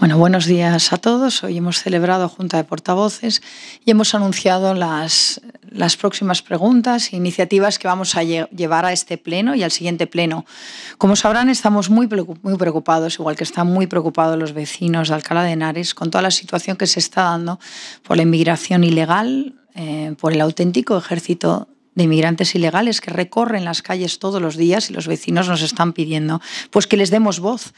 Bueno, buenos días a todos. Hoy hemos celebrado Junta de Portavoces y hemos anunciado las, las próximas preguntas e iniciativas que vamos a llevar a este pleno y al siguiente pleno. Como sabrán, estamos muy, muy preocupados, igual que están muy preocupados los vecinos de Alcalá de Henares, con toda la situación que se está dando por la inmigración ilegal, eh, por el auténtico ejército de inmigrantes ilegales que recorren las calles todos los días y los vecinos nos están pidiendo pues que les demos voz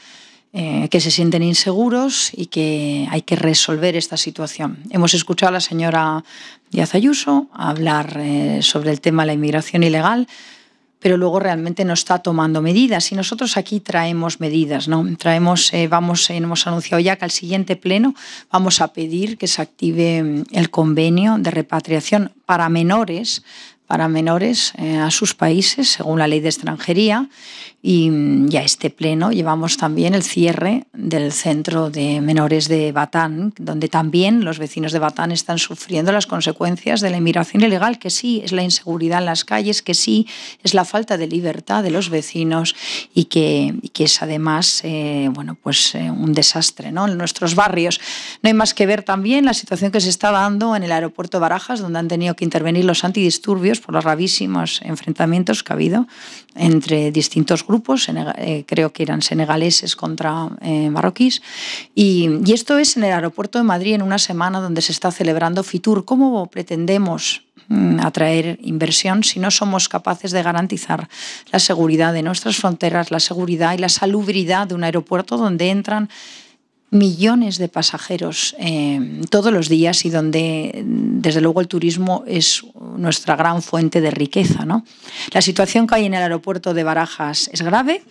eh, que se sienten inseguros y que hay que resolver esta situación. Hemos escuchado a la señora Díaz Ayuso hablar eh, sobre el tema de la inmigración ilegal, pero luego realmente no está tomando medidas. Y nosotros aquí traemos medidas, ¿no? Traemos, eh, vamos, hemos anunciado ya que al siguiente pleno vamos a pedir que se active mm, el convenio de repatriación para menores para menores a sus países según la ley de extranjería Mm, y, a este pleno llevamos también el cierre del centro de menores de Batán, donde también los vecinos de Batán están sufriendo las consecuencias de la inmigración ilegal, que sí es la inseguridad en las calles, que sí es la falta de libertad de los vecinos y que, que es además eh, bueno, pues, eh, un desastre ¿no? en nuestros barrios. No hay más que ver también la situación que se está dando en el aeropuerto Barajas, donde han tenido que intervenir los antidisturbios por los gravísimos enfrentamientos que ha habido entre distintos grupos grupos, eh, creo que eran senegaleses contra eh, marroquíes. y esto es en el aeropuerto de Madrid en una semana donde se está celebrando FITUR. ¿Cómo pretendemos mm, atraer inversión si no somos capaces de garantizar la seguridad de nuestras fronteras, la seguridad y la salubridad de un aeropuerto donde entran millones de pasajeros eh, todos los días y donde, desde luego, el turismo es nuestra gran fuente de riqueza. ¿no? La situación que hay en el aeropuerto de Barajas es grave.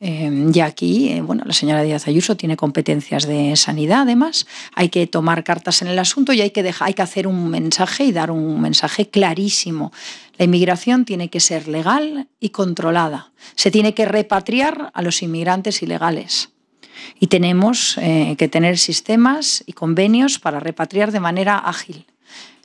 Eh, y aquí, eh, bueno, la señora Díaz Ayuso tiene competencias de sanidad, además. Hay que tomar cartas en el asunto y hay que, hay que hacer un mensaje y dar un mensaje clarísimo. La inmigración tiene que ser legal y controlada. Se tiene que repatriar a los inmigrantes ilegales y tenemos eh, que tener sistemas y convenios para repatriar de manera ágil.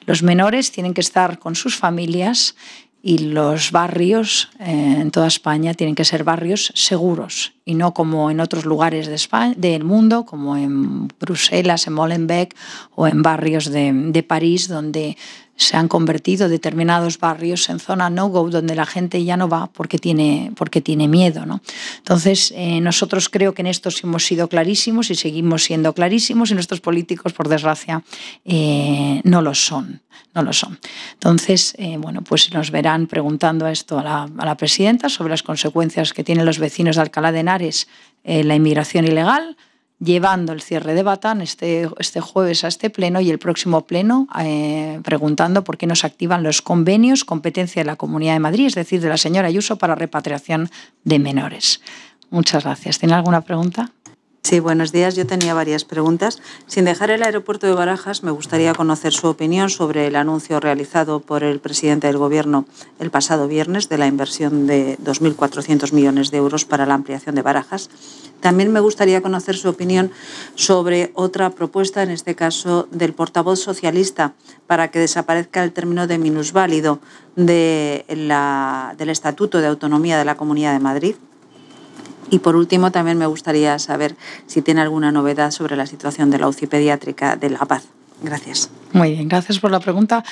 Los menores tienen que estar con sus familias y los barrios eh, en toda España tienen que ser barrios seguros y no como en otros lugares de del mundo, como en Bruselas, en Molenbeek o en barrios de, de París, donde se han convertido determinados barrios en zona no-go donde la gente ya no va porque tiene, porque tiene miedo. ¿no? Entonces, eh, nosotros creo que en esto hemos sido clarísimos y seguimos siendo clarísimos y nuestros políticos, por desgracia, eh, no lo son. No lo son. Entonces, eh, bueno, pues nos verán preguntando esto a la, a la, presidenta sobre las consecuencias que tienen los vecinos de Alcalá de Henares la inmigración ilegal llevando el cierre de Batán este, este jueves a este pleno y el próximo pleno eh, preguntando por qué nos activan los convenios competencia de la Comunidad de Madrid, es decir, de la señora Ayuso para repatriación de menores. Muchas gracias. ¿Tiene alguna pregunta? Sí, buenos días. Yo tenía varias preguntas. Sin dejar el aeropuerto de Barajas, me gustaría conocer su opinión sobre el anuncio realizado por el presidente del Gobierno el pasado viernes de la inversión de 2.400 millones de euros para la ampliación de Barajas. También me gustaría conocer su opinión sobre otra propuesta, en este caso del portavoz socialista, para que desaparezca el término de minusválido de del Estatuto de Autonomía de la Comunidad de Madrid. Y por último, también me gustaría saber si tiene alguna novedad sobre la situación de la UCI pediátrica de La Paz. Gracias. Muy bien, gracias por la pregunta.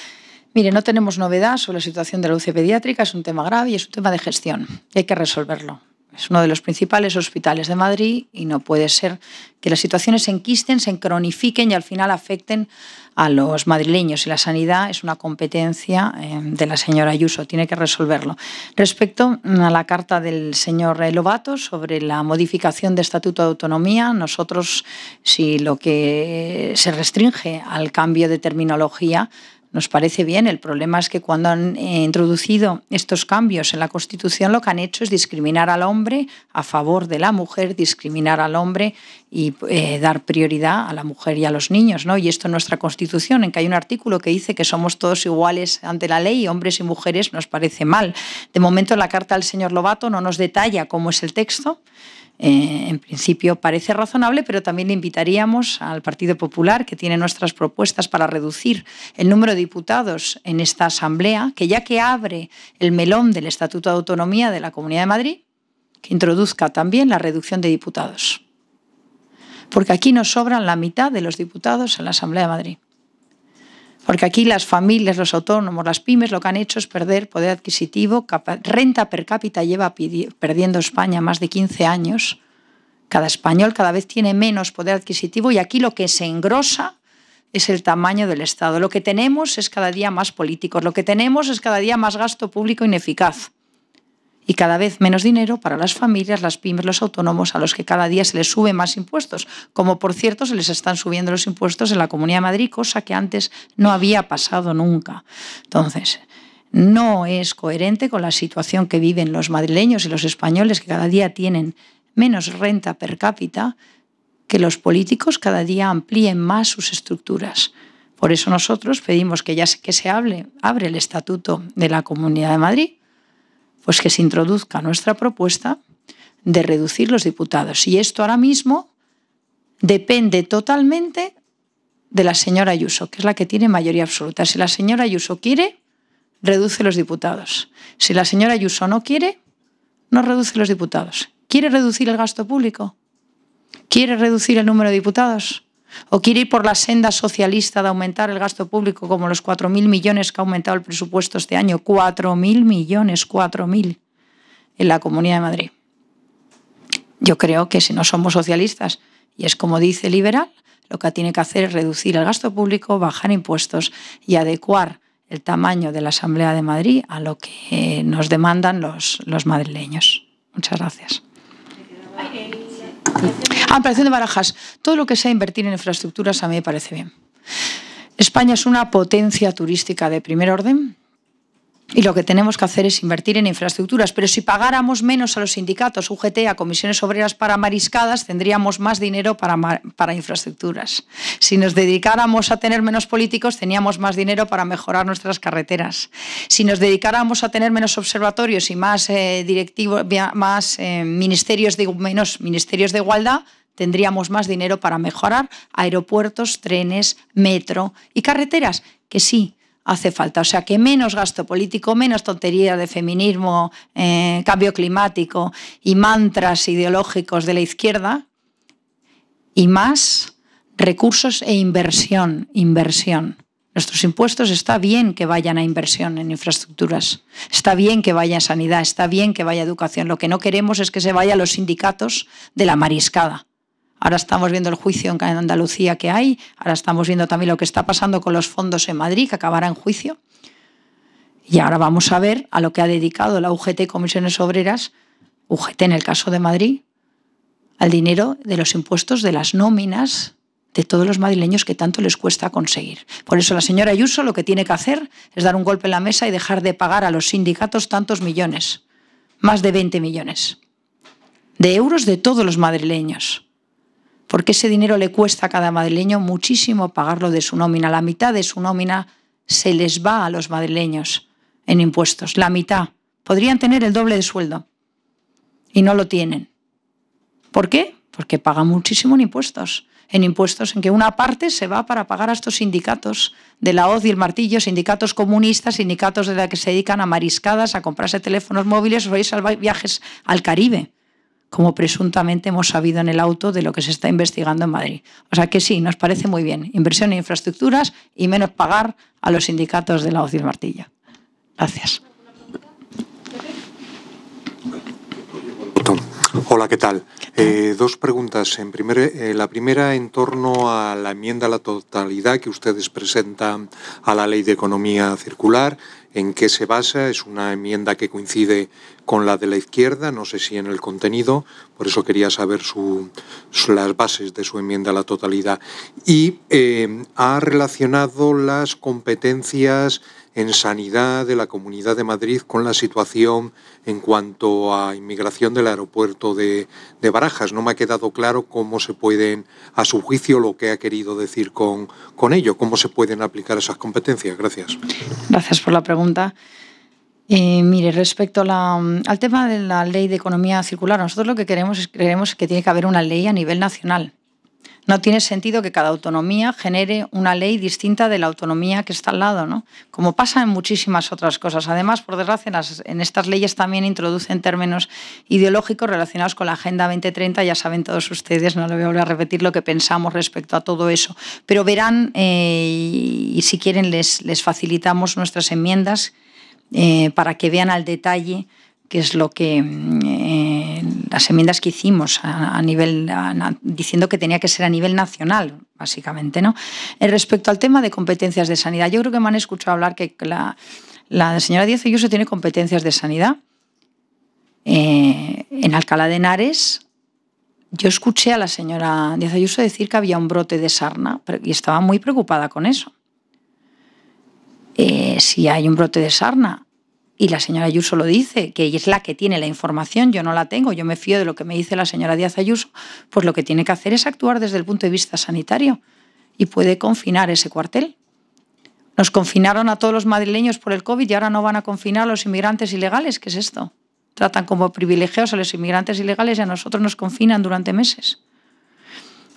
Mire, no tenemos novedad sobre la situación de la UCI pediátrica, es un tema grave y es un tema de gestión. Y hay que resolverlo. Es uno de los principales hospitales de Madrid y no puede ser que las situaciones se enquisten, se cronifiquen y al final afecten a los madrileños. Y la sanidad es una competencia eh, de la señora Ayuso, tiene que resolverlo. Respecto a la carta del señor Lobato sobre la modificación de Estatuto de Autonomía, nosotros, si lo que se restringe al cambio de terminología, nos parece bien, el problema es que cuando han eh, introducido estos cambios en la Constitución lo que han hecho es discriminar al hombre a favor de la mujer, discriminar al hombre y eh, dar prioridad a la mujer y a los niños. ¿no? Y esto en nuestra Constitución, en que hay un artículo que dice que somos todos iguales ante la ley, hombres y mujeres, nos parece mal. De momento la carta del señor Lobato no nos detalla cómo es el texto. Eh, en principio parece razonable, pero también le invitaríamos al Partido Popular, que tiene nuestras propuestas para reducir el número de diputados en esta Asamblea, que ya que abre el melón del Estatuto de Autonomía de la Comunidad de Madrid, que introduzca también la reducción de diputados. Porque aquí nos sobran la mitad de los diputados en la Asamblea de Madrid. Porque aquí las familias, los autónomos, las pymes lo que han hecho es perder poder adquisitivo. Renta per cápita lleva perdiendo España más de 15 años. Cada español cada vez tiene menos poder adquisitivo y aquí lo que se engrosa es el tamaño del Estado. Lo que tenemos es cada día más políticos, lo que tenemos es cada día más gasto público ineficaz y cada vez menos dinero para las familias, las pymes, los autónomos, a los que cada día se les suben más impuestos, como por cierto se les están subiendo los impuestos en la Comunidad de Madrid, cosa que antes no había pasado nunca. Entonces, no es coherente con la situación que viven los madrileños y los españoles, que cada día tienen menos renta per cápita, que los políticos cada día amplíen más sus estructuras. Por eso nosotros pedimos que ya que se hable, abre el Estatuto de la Comunidad de Madrid pues que se introduzca nuestra propuesta de reducir los diputados. Y esto ahora mismo depende totalmente de la señora Ayuso, que es la que tiene mayoría absoluta. Si la señora Ayuso quiere, reduce los diputados. Si la señora Ayuso no quiere, no reduce los diputados. ¿Quiere reducir el gasto público? ¿Quiere reducir el número de diputados? o quiere ir por la senda socialista de aumentar el gasto público como los 4.000 millones que ha aumentado el presupuesto este año. 4.000 millones, 4.000 en la Comunidad de Madrid. Yo creo que si no somos socialistas, y es como dice liberal, lo que tiene que hacer es reducir el gasto público, bajar impuestos y adecuar el tamaño de la Asamblea de Madrid a lo que nos demandan los madrileños. Muchas gracias. Ampliación ah, de barajas. Todo lo que sea invertir en infraestructuras a mí me parece bien. España es una potencia turística de primer orden y lo que tenemos que hacer es invertir en infraestructuras. Pero si pagáramos menos a los sindicatos, UGT, a comisiones obreras para mariscadas, tendríamos más dinero para, infraestructuras. Si nos dedicáramos a tener menos políticos, teníamos más dinero para mejorar nuestras carreteras. Si nos dedicáramos a tener menos observatorios y más, eh, más eh, ministerios, menos ministerios de igualdad, tendríamos más dinero para mejorar aeropuertos, trenes, metro y carreteras. Que sí, hace falta. O sea que menos gasto político, menos tontería de feminismo, eh, cambio climático y mantras ideológicos de la izquierda y más recursos e inversión, inversión. Nuestros impuestos está bien que vayan a inversión en infraestructuras, está bien que vaya a sanidad, está bien que vaya a educación. Lo que no queremos es que se vaya a los sindicatos de la mariscada Ahora estamos viendo el juicio en Andalucía que hay, ahora estamos viendo también lo que está pasando con los fondos en Madrid, que acabará en juicio. Y ahora vamos a ver a lo que ha dedicado la UGT y Comisiones Obreras, UGT en el caso de Madrid, al dinero de los impuestos, de las nóminas de todos los madrileños que tanto les cuesta conseguir. Por eso la señora Ayuso lo que tiene que hacer es dar un golpe en la mesa y dejar de pagar a los sindicatos tantos millones, más de 20 millones de euros de todos los madrileños porque ese dinero le cuesta a cada madrileño muchísimo pagarlo de su nómina. La mitad de su nómina se les va a los madrileños en impuestos, la mitad. Podrían tener el doble de sueldo y no lo tienen. ¿Por qué? Porque pagan muchísimo en impuestos. En impuestos en que una parte se va para pagar a estos sindicatos de la hoz y el martillo, sindicatos comunistas, sindicatos de la que se dedican a mariscadas, a comprarse teléfonos móviles o a irse viajes al Caribe como presuntamente hemos sabido en el auto de lo que se está investigando en Madrid. O sea que sí, nos parece muy bien. Inversión en infraestructuras y menos pagar a los sindicatos de la OCI Martilla. Gracias. Hola, ¿qué tal? Eh, dos preguntas. En primer, eh, la primera en torno a la enmienda a la totalidad que ustedes presentan a la Ley de Economía Circular. ¿En qué se basa? Es una enmienda que coincide con la de la izquierda, no sé si en el contenido, por eso quería saber su, las bases de su enmienda a la totalidad. Y eh, ha relacionado las competencias en sanidad de la Comunidad de Madrid con la situación en cuanto a inmigración del aeropuerto de, de, Barajas. No me ha quedado claro cómo se pueden, a su juicio, lo que ha querido decir con, ello, cómo se pueden aplicar esas competencias. Gracias. Gracias por la pregunta. Eh, mire, respecto al tema de la ley de economía circular, nosotros lo que queremos es creemos que tiene que haber una ley a nivel nacional no tiene sentido que cada autonomía genere una ley distinta de la autonomía que está al lado, ¿no? Como pasa en muchísimas otras cosas. Además, por desgracia, en, estas leyes también introducen términos ideológicos relacionados con la Agenda 2030. Ya saben todos ustedes, no lo voy a volver a repetir lo que pensamos respecto a todo eso. Pero verán, eh, y, si quieren, les, les facilitamos nuestras enmiendas eh, para que vean al detalle qué es lo que... Mm, eh, las enmiendas que hicimos a, nivel diciendo que tenía que ser a nivel nacional, básicamente, ¿no? Respecto al tema de competencias de sanidad, yo creo que me han escuchado hablar que la, señora Díaz Ayuso tiene competencias de sanidad. Eh, en Alcalá de Henares, yo escuché a la señora Díaz Ayuso decir que había un brote de sarna y estaba muy preocupada con eso. Eh, si hay un brote de sarna y la señora Ayuso lo dice, que ella es la que tiene la información, yo no la tengo, yo me fío de lo que me dice la señora Díaz Ayuso, pues lo que tiene que hacer es actuar desde el punto de vista sanitario y puede confinar ese cuartel. Nos confinaron a todos los madrileños por el COVID y ahora no van a confinar a los inmigrantes ilegales. ¿Qué es esto? Tratan como privilegiados a los inmigrantes ilegales y a nosotros nos confinan durante meses.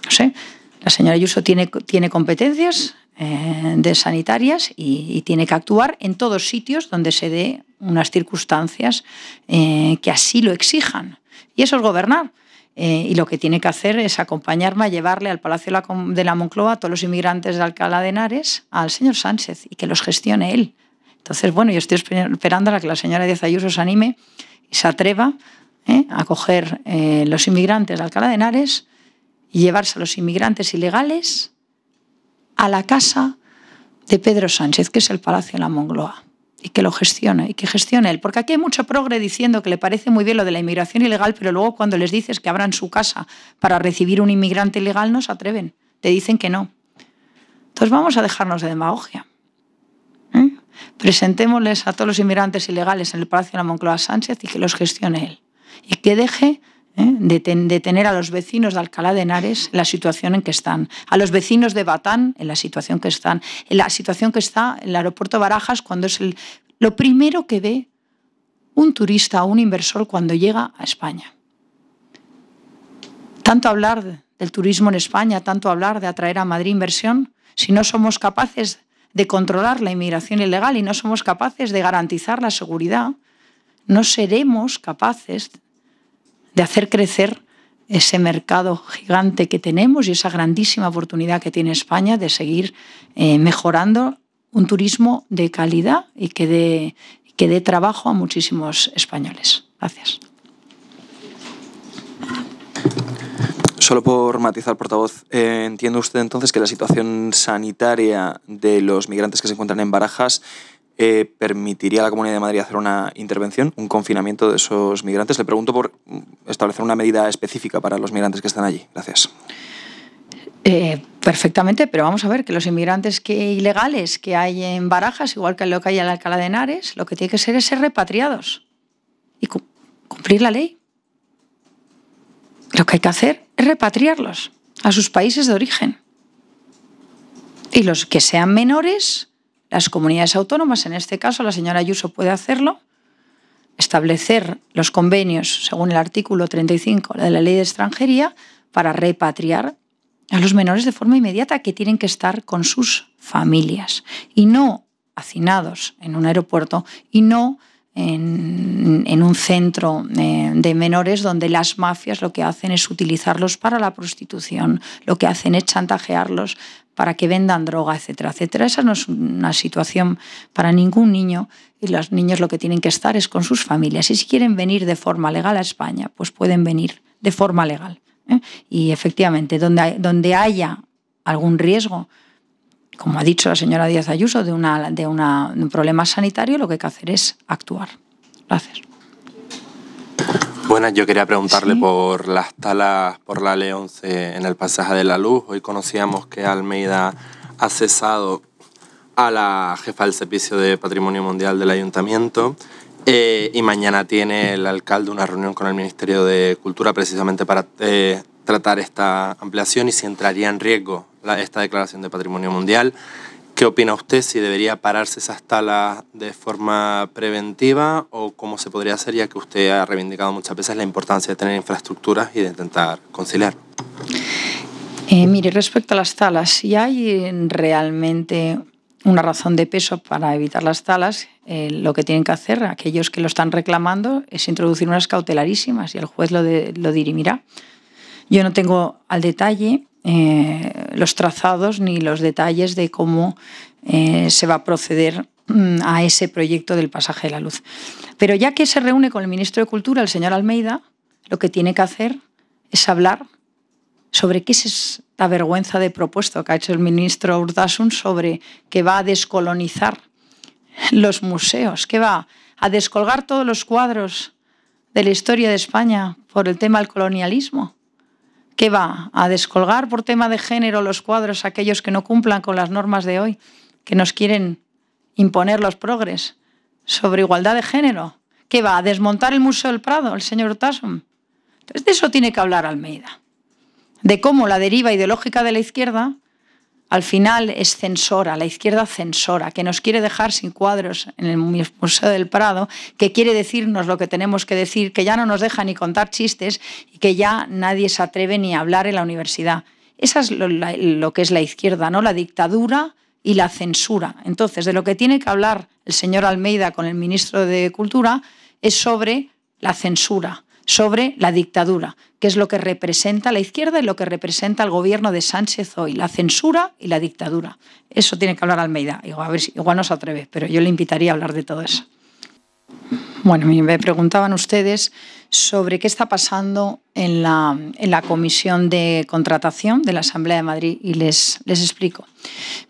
No sé, la señora Ayuso tiene, tiene competencias eh, de sanitarias y, y tiene que actuar en todos sitios donde se dé unas circunstancias eh, que así lo exijan. Y eso es gobernar. Eh, y lo que tiene que hacer es acompañarme a llevarle al Palacio de la, Moncloa a todos los inmigrantes de Alcalá de Henares al señor Sánchez y que los gestione él. Entonces, bueno, yo estoy esperando a que la señora Díaz Ayuso se anime y se atreva eh, a coger los inmigrantes de Alcalá de Henares y llevarse a los inmigrantes ilegales a la casa de Pedro Sánchez, que es el Palacio de la Moncloa y que lo gestione, y que gestione él. Porque aquí hay mucho progre diciendo que le parece muy bien lo de la inmigración ilegal, pero luego cuando les dices que abran su casa para recibir un inmigrante ilegal, no se atreven, te dicen que no. Entonces vamos a dejarnos de demagogia. ¿eh? Presentémosles a todos los inmigrantes ilegales en el Palacio de la Moncloa Sánchez y que los gestione él. Y que deje ¿eh? de, tener a los vecinos de Alcalá de Henares en la situación en que están, a los vecinos de Batán en la situación que están, en la situación que está el aeropuerto Barajas cuando es lo primero que ve un turista o un inversor cuando llega a España. Tanto hablar del turismo en España, tanto hablar de atraer a Madrid inversión, si no somos capaces de controlar la inmigración ilegal y no somos capaces de garantizar la seguridad, no seremos capaces de hacer crecer ese mercado gigante que tenemos y esa grandísima oportunidad que tiene España de seguir eh, mejorando un turismo de calidad y que dé, que trabajo a muchísimos españoles. Gracias. Solo por matizar, portavoz, eh, ¿entiende usted entonces que la situación sanitaria de los migrantes que se encuentran en Barajas eh, permitiría a la Comunidad de Madrid hacer una intervención, un confinamiento de esos migrantes? Le pregunto por mm, establecer una medida específica para los migrantes que están allí. Gracias. Eh, perfectamente, pero vamos a ver que los inmigrantes que, ilegales que hay en Barajas, igual que lo que hay en Alcalá de Henares, lo que tiene que ser es ser repatriados y cumplir la ley. Lo que hay que hacer es repatriarlos a sus países de origen. Y los que sean menores, las comunidades autónomas, en este caso la señora Ayuso puede hacerlo, establecer los convenios, según el artículo 35 de la Ley de Extranjería, para repatriar a los menores de forma inmediata que tienen que estar con sus familias y no hacinados en un aeropuerto y no en, un centro eh, de menores donde las mafias lo que hacen es utilizarlos para la prostitución, lo que hacen es chantajearlos para que vendan droga, etcétera, etcétera. Esa no es una situación para ningún niño y los niños lo que tienen que estar es con sus familias. Y si quieren venir de forma legal a España, pues pueden venir de forma legal. ¿eh? Y efectivamente, donde, donde haya algún riesgo, como ha dicho la señora Díaz Ayuso, de, una, un problema sanitario, lo que hay que hacer es actuar. Gracias. Buenas, yo quería preguntarle por las talas por la León 11 en el pasaje de la luz. Hoy conocíamos que Almeida ha cesado a la jefa del Servicio de Patrimonio Mundial del Ayuntamiento eh, y mañana tiene el alcalde una reunión con el Ministerio de Cultura precisamente para eh, tratar esta ampliación y si entraría en riesgo esta declaración de patrimonio mundial. ¿Qué opina usted si debería pararse esas talas de forma preventiva o cómo se podría hacer, ya que usted ha reivindicado muchas veces la importancia de tener infraestructuras y de intentar conciliar? Eh, mire, respecto a las talas, si hay realmente una razón de peso para evitar las talas, eh, lo que tienen que hacer aquellos que lo están reclamando es introducir unas cautelarísimas y el juez lo, de, lo dirimirá. Yo no tengo al detalle eh, los trazados ni los detalles de cómo eh, se va a proceder mm, a ese proyecto del pasaje de la luz. Pero ya que se reúne con el ministro de Cultura, el señor Almeida, lo que tiene que hacer es hablar sobre qué es la vergüenza de propuesto que ha hecho el ministro Urdasun sobre que va a descolonizar los museos, que va a descolgar todos los cuadros de la historia de España por el tema del colonialismo. ¿Qué va? ¿A descolgar por tema de género los cuadros aquellos que no cumplan con las normas de hoy, que nos quieren imponer los progres sobre igualdad de género? ¿Qué va? ¿A desmontar el Museo del Prado, el señor Tasson? Entonces de eso tiene que hablar Almeida, de cómo la deriva ideológica de la izquierda al final es censora, la izquierda censora, que nos quiere dejar sin cuadros en el Museo del Prado, que quiere decirnos lo que tenemos que decir, que ya no nos deja ni contar chistes y que ya nadie se atreve ni a hablar en la universidad. Esa es lo, lo que es la izquierda, ¿no? La dictadura y la censura. Entonces, de lo que tiene que hablar el señor Almeida con el ministro de Cultura es sobre la censura, sobre la dictadura, que es lo que representa la izquierda y lo que representa el gobierno de Sánchez hoy, la censura y la dictadura. Eso tiene que hablar Almeida. Igual, no se atreve, pero yo le invitaría a hablar de todo eso. Bueno, me preguntaban ustedes sobre qué está pasando en la, Comisión de Contratación de la Asamblea de Madrid y les, les explico.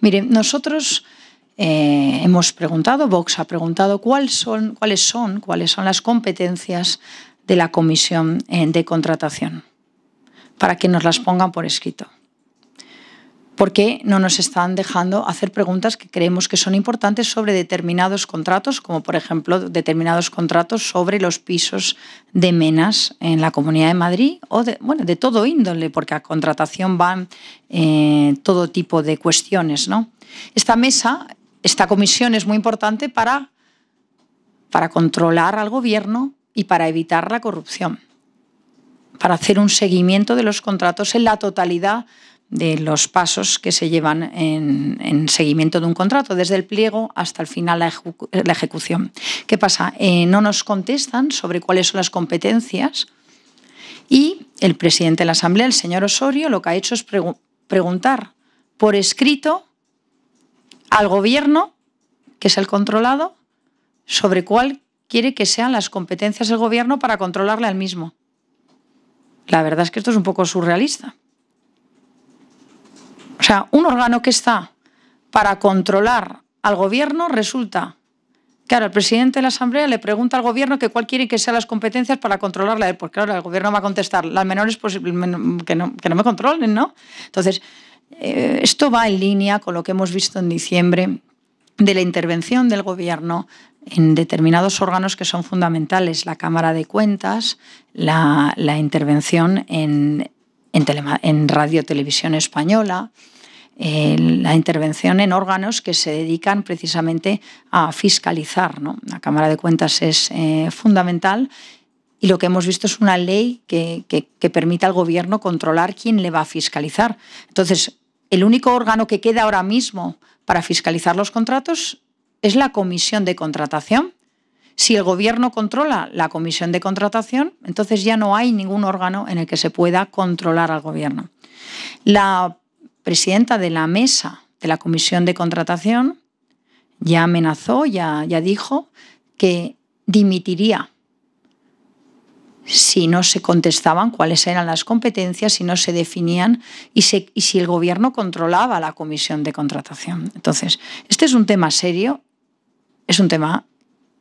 Miren, nosotros eh, hemos preguntado, Vox ha preguntado cuáles son, cuáles son, cuáles son las competencias de la comisión eh, de contratación para que nos las pongan por escrito. ...porque no nos están dejando hacer preguntas que creemos que son importantes sobre determinados contratos, como por ejemplo determinados contratos sobre los pisos de menas en la Comunidad de Madrid o de, bueno, de todo índole, porque a contratación van eh, todo tipo de cuestiones? ¿no? Esta mesa, esta comisión es muy importante para, para controlar al gobierno y para evitar la corrupción, para hacer un seguimiento de los contratos en la totalidad de los pasos que se llevan en, seguimiento de un contrato, desde el pliego hasta el final la, la ejecución. ¿Qué pasa? Eh, no nos contestan sobre cuáles son las competencias y el presidente de la Asamblea, el señor Osorio, lo que ha hecho es preguntar por escrito al gobierno, que es el controlado, sobre cuál quiere que sean las competencias del gobierno para controlarle al mismo. La verdad es que esto es un poco surrealista. O sea, un órgano que está para controlar al gobierno resulta. ahora el presidente de la Asamblea le pregunta al gobierno que cuál quiere que sean las competencias para controlarle... Pues claro, el gobierno va a contestar, las menores posibles que, no, me controlen, ¿no? Entonces, eh, esto va en línea con lo que hemos visto en diciembre de la intervención del gobierno en determinados órganos que son fundamentales, la Cámara de Cuentas, la, intervención en, en, Radio Televisión Española, eh, la intervención en órganos que se dedican precisamente a fiscalizar. ¿no? La Cámara de Cuentas es eh, fundamental y lo que hemos visto es una ley que, que, que permite al gobierno controlar quién le va a fiscalizar. Entonces, el único órgano que queda ahora mismo para fiscalizar los contratos es la comisión de contratación. Si el gobierno controla la comisión de contratación, entonces ya no hay ningún órgano en el que se pueda controlar al gobierno. La presidenta de la mesa de la comisión de contratación ya amenazó, ya, ya dijo que dimitiría si no se contestaban cuáles eran las competencias, si no se definían y, y, si el gobierno controlaba la comisión de contratación. Entonces, este es un tema serio es un tema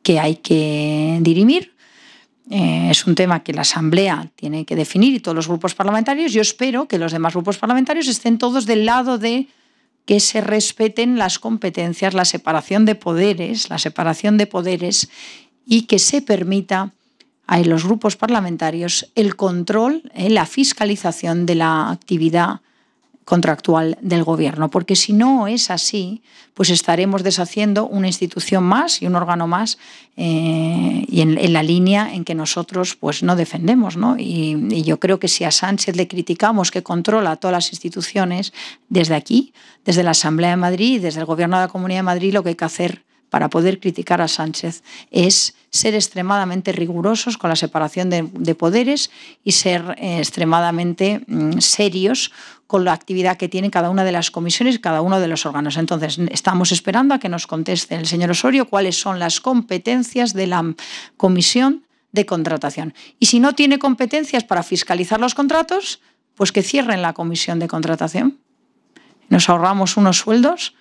que hay que dirimir. Eh, es un tema que la Asamblea tiene que definir y todos los grupos parlamentarios. Yo espero que los demás grupos parlamentarios estén todos del lado de que se respeten las competencias, la separación de poderes, la separación de poderes y que se permita a los grupos parlamentarios el control, eh, la fiscalización de la actividad contractual del gobierno, porque si no es así, pues estaremos deshaciendo una institución más y un órgano más eh, y en, la línea en que nosotros pues no defendemos. ¿no? Y, y, yo creo que si a Sánchez le criticamos que controla todas las instituciones, desde aquí, desde la Asamblea de Madrid, desde el Gobierno de la Comunidad de Madrid, lo que hay que hacer para poder criticar a Sánchez es ser extremadamente rigurosos con la separación de, poderes y ser eh, extremadamente mm, serios con la actividad que tiene cada una de las comisiones, cada uno de los órganos. Entonces, estamos esperando a que nos conteste el señor Osorio cuáles son las competencias de la comisión de contratación. Y si no tiene competencias para fiscalizar los contratos, pues que cierren la comisión de contratación. Nos ahorramos unos sueldos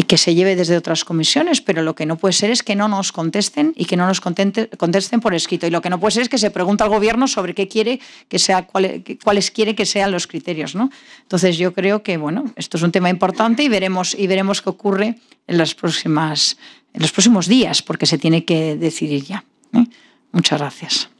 y que se lleve desde otras comisiones, pero lo que no puede ser es que no nos contesten y que no nos contesten por escrito. Y lo que no puede ser es que se pregunte al gobierno sobre qué quiere que sea, cuáles quiere que sean los criterios. ¿no? Entonces yo creo que bueno, esto es un tema importante y veremos, y veremos qué ocurre en, las próximas, en los próximos días, porque se tiene que decidir ya. ¿eh? Muchas gracias.